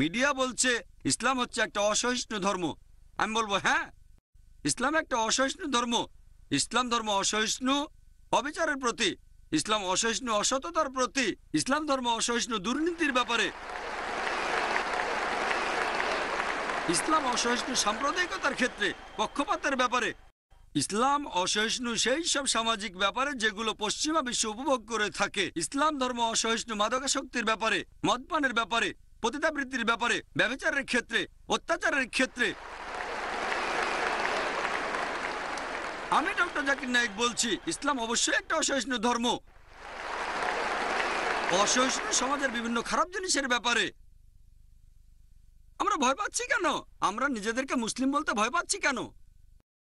media বলছে ইসলাম হচ্ছে একটা অসহিষ্ণু ধর্ম আমি বলবো হ্যাঁ ইসলাম একটা অসহিষ্ণু ধর্ম ইসলাম ধর্ম অসহিষ্ণু অবিচারের প্রতি ইসলাম অসহিষ্ণু অসততার প্রতি ইসলাম ধর্ম অসহিষ্ণু দুর্নীতির ব্যাপারে ইসলাম অসহিষ্ণু সাম্প্রদায়িকতার ক্ষেত্রে পক্ষপাতের ব্যাপারে ইসলাম অসহিষ্ণু সেই সব সামাজিক ব্যাপারে যেগুলো পশ্চিমা বিশ্ব উপভোগ করে থাকে ইসলাম ধর্ম অসহিষ্ণু মাদকাশক্তির ব্যাপারে মদপানের ব্যাপারে পতিতাবৃত্তির ব্যাপারে ব্যবচারের ক্ষেত্রে অত্যাচারের ক্ষেত্রে আমি ডক্টর জাকির নায়ক বলছি ইসলাম অবশ্যই একটা অসহিষ্ণু ধর্ম অসহিষ্ণু সমাজের বিভিন্ন খারাপ জিনিসের ব্যাপারে আমরা ভয় পাচ্ছি কেন আমরা নিজেদেরকে মুসলিম বলতে ভয় পাচ্ছি কেন